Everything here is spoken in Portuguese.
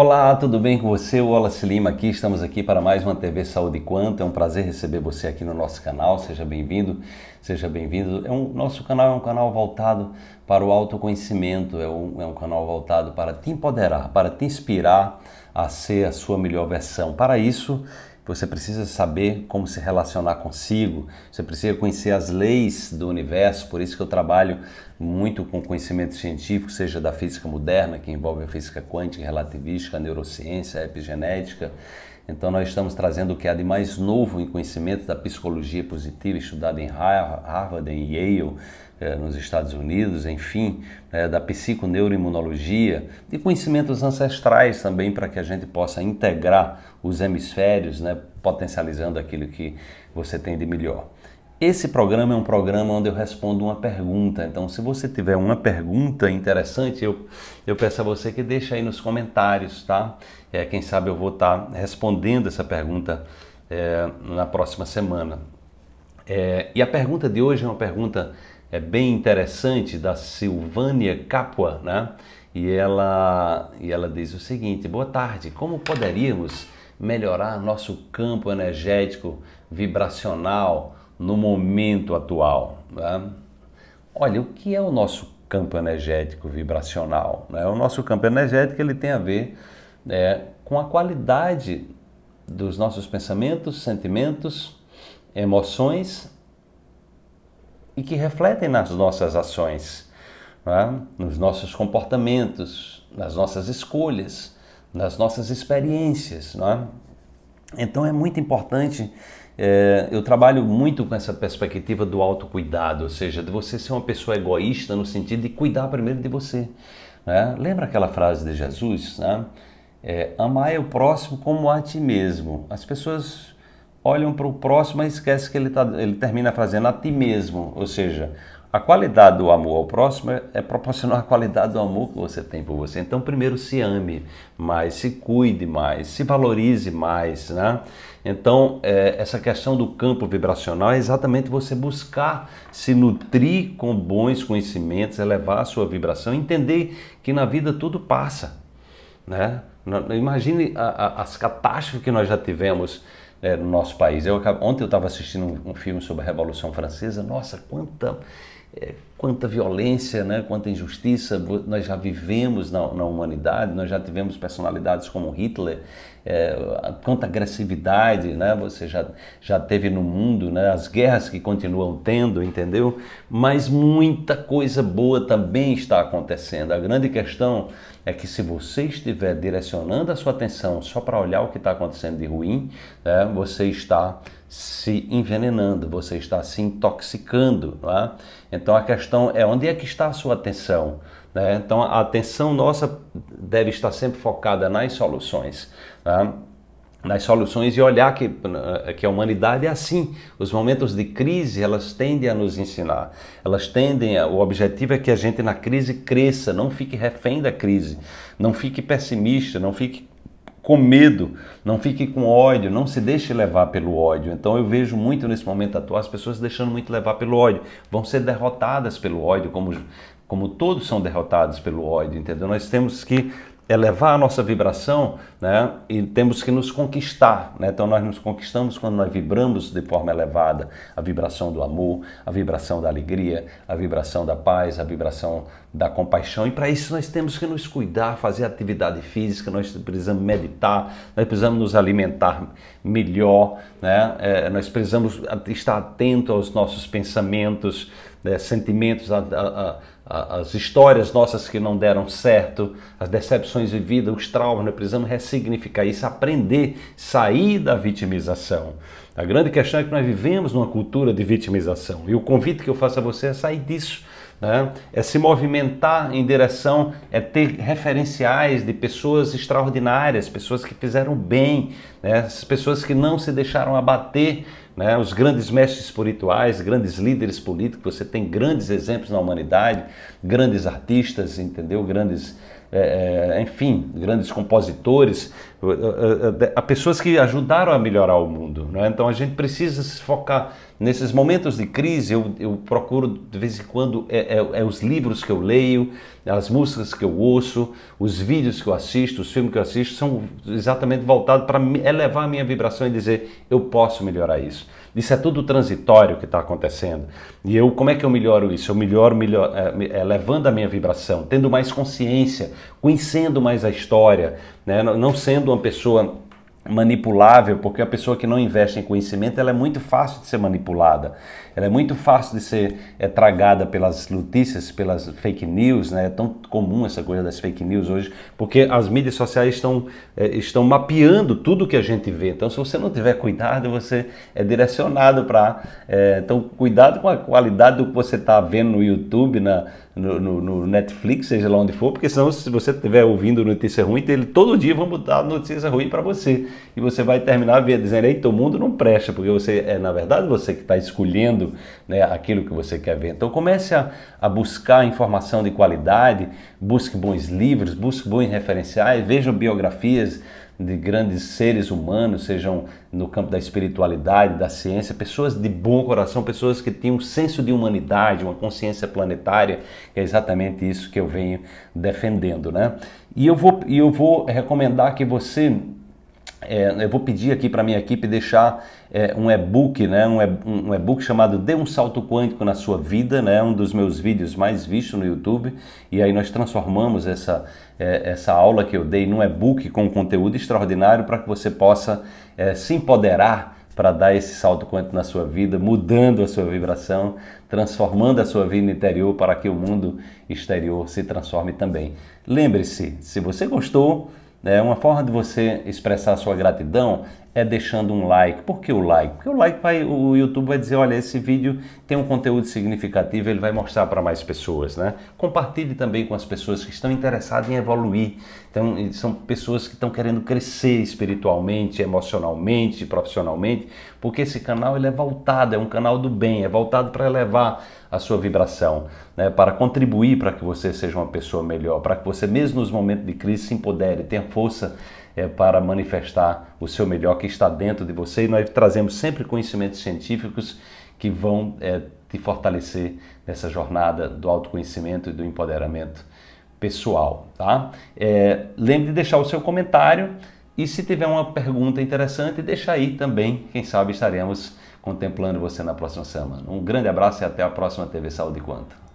Olá, tudo bem com você? O Wallace Lima aqui, estamos aqui para mais uma TV Saúde Quanto. É um prazer receber você aqui no nosso canal, seja bem-vindo, seja bem-vindo. É um, nosso canal é um canal voltado para o autoconhecimento, é um, é um canal voltado para te empoderar, para te inspirar a ser a sua melhor versão. Para isso, você precisa saber como se relacionar consigo, você precisa conhecer as leis do universo, por isso que eu trabalho muito com conhecimento científico, seja da física moderna, que envolve a física quântica, relativística, a neurociência, a epigenética, então nós estamos trazendo o que há de mais novo em conhecimento da psicologia positiva, estudada em Harvard, em Yale, eh, nos Estados Unidos, enfim, né, da psiconeuroimunologia e conhecimentos ancestrais também para que a gente possa integrar os hemisférios, né, potencializando aquilo que você tem de melhor. Esse programa é um programa onde eu respondo uma pergunta. Então, se você tiver uma pergunta interessante, eu, eu peço a você que deixe aí nos comentários, tá? É, quem sabe eu vou estar tá respondendo essa pergunta é, na próxima semana. É, e a pergunta de hoje é uma pergunta é, bem interessante da Silvânia Capua, né? E ela, e ela diz o seguinte: Boa tarde, como poderíamos melhorar nosso campo energético vibracional? no momento atual. Né? Olha, o que é o nosso campo energético vibracional? Né? O nosso campo energético ele tem a ver é, com a qualidade dos nossos pensamentos, sentimentos, emoções e que refletem nas nossas ações, né? nos nossos comportamentos, nas nossas escolhas, nas nossas experiências. Né? Então é muito importante é, eu trabalho muito com essa perspectiva do autocuidado, ou seja, de você ser uma pessoa egoísta no sentido de cuidar primeiro de você. Né? Lembra aquela frase de Jesus? Né? É, amar o próximo como a ti mesmo. As pessoas olham para o próximo e esquecem que ele, tá, ele termina fazendo a ti mesmo, ou seja, a qualidade do amor ao próximo é, é proporcionar a qualidade do amor que você tem por você. Então, primeiro se ame mais, se cuide mais, se valorize mais, né? Então, é, essa questão do campo vibracional é exatamente você buscar se nutrir com bons conhecimentos, elevar a sua vibração, entender que na vida tudo passa, né? Imagine a, a, as catástrofes que nós já tivemos é, no nosso país. Eu, ontem eu estava assistindo um, um filme sobre a Revolução Francesa. Nossa, quanta é, quanta violência, né? quanta injustiça nós já vivemos na, na humanidade, nós já tivemos personalidades como Hitler, é, quanta agressividade né? você já, já teve no mundo, né? as guerras que continuam tendo, entendeu? Mas muita coisa boa também está acontecendo. A grande questão é que se você estiver direcionando a sua atenção só para olhar o que está acontecendo de ruim, né? você está se envenenando, você está se intoxicando. É? Então a questão é onde é que está a sua atenção? Né? Então a atenção nossa deve estar sempre focada nas soluções. Né? nas soluções e olhar que, eh, que a humanidade é assim. Os momentos de crise, elas tendem a nos ensinar. Elas tendem a, o objetivo é que a gente na crise cresça, não fique refém da crise, não fique pessimista, não fique com medo, não fique com ódio, não se deixe levar pelo ódio. Então eu vejo muito nesse momento atual as pessoas se deixando muito levar pelo ódio, vão ser derrotadas pelo ódio, como, como todos são derrotados pelo ódio, entendeu? Nós temos que elevar a nossa vibração, né? E temos que nos conquistar, né? Então nós nos conquistamos quando nós vibramos de forma elevada, a vibração do amor, a vibração da alegria, a vibração da paz, a vibração da compaixão. E para isso nós temos que nos cuidar, fazer atividade física, nós precisamos meditar, nós precisamos nos alimentar melhor, né? É, nós precisamos estar atento aos nossos pensamentos, né? sentimentos, a, a, a as histórias nossas que não deram certo, as decepções vividas, os traumas, nós precisamos ressignificar isso, aprender, sair da vitimização. A grande questão é que nós vivemos numa cultura de vitimização e o convite que eu faço a você é sair disso. Né? É se movimentar em direção, é ter referenciais de pessoas extraordinárias, pessoas que fizeram bem, né? pessoas que não se deixaram abater né, os grandes mestres espirituais, grandes líderes políticos, você tem grandes exemplos na humanidade, grandes artistas, entendeu? Grandes é, é, enfim, grandes compositores, a eh, eh, eh, pessoas que ajudaram a melhorar o mundo. Né? Então a gente precisa se focar nesses momentos de crise. Eu, eu procuro de vez em quando é, é, é, os livros que eu leio, as músicas que eu ouço, os vídeos que eu assisto, os filmes que eu assisto são exatamente voltados para elevar a minha vibração e dizer eu posso melhorar isso. Isso é tudo transitório que está acontecendo. E eu como é que eu melhoro isso? Eu melhoro, melhor, elevando a minha vibração, tendo mais consciência conhecendo mais a história, né? não sendo uma pessoa manipulável, porque a pessoa que não investe em conhecimento, ela é muito fácil de ser manipulada, ela é muito fácil de ser é, tragada pelas notícias, pelas fake news, né? é tão comum essa coisa das fake news hoje, porque as mídias sociais estão, é, estão mapeando tudo que a gente vê, então se você não tiver cuidado, você é direcionado para... É, então cuidado com a qualidade do que você está vendo no YouTube, na no, no, no, Netflix, seja lá onde for, porque senão se você estiver ouvindo notícia ruim, então ele todo dia vão botar notícia ruim para você. E você vai terminar via dizendo, eita, o mundo não presta, porque você é, na verdade, você que está escolhendo né, aquilo que você quer ver. Então comece a, a buscar informação de qualidade, busque bons livros, busque bons referenciais, vejam biografias, de grandes seres humanos, sejam no campo da espiritualidade, da ciência, pessoas de bom coração, pessoas que têm um senso de humanidade, uma consciência planetária, é exatamente isso que eu venho defendendo, né? E eu vou, eu vou recomendar que você é, eu vou pedir aqui para minha equipe deixar é, um e-book, né? um e-book chamado Dê um Salto Quântico na Sua Vida, né? um dos meus vídeos mais vistos no YouTube. E aí nós transformamos essa, é, essa aula que eu dei num e-book com conteúdo extraordinário para que você possa é, se empoderar para dar esse salto quântico na sua vida, mudando a sua vibração, transformando a sua vida interior para que o mundo exterior se transforme também. Lembre-se, se você gostou, é uma forma de você expressar sua gratidão é deixando um like. Por que o like? Porque o like vai, o YouTube vai dizer, olha, esse vídeo tem um conteúdo significativo, ele vai mostrar para mais pessoas, né? Compartilhe também com as pessoas que estão interessadas em evoluir. Então, são pessoas que estão querendo crescer espiritualmente, emocionalmente, profissionalmente, porque esse canal ele é voltado, é um canal do bem, é voltado para elevar a sua vibração, né? para contribuir para que você seja uma pessoa melhor, para que você mesmo nos momentos de crise se empodere, tenha força é para manifestar o seu melhor que está dentro de você. E nós trazemos sempre conhecimentos científicos que vão é, te fortalecer nessa jornada do autoconhecimento e do empoderamento pessoal, tá? É, lembre de deixar o seu comentário e se tiver uma pergunta interessante, deixa aí também, quem sabe estaremos contemplando você na próxima semana. Um grande abraço e até a próxima TV Saúde Quanto.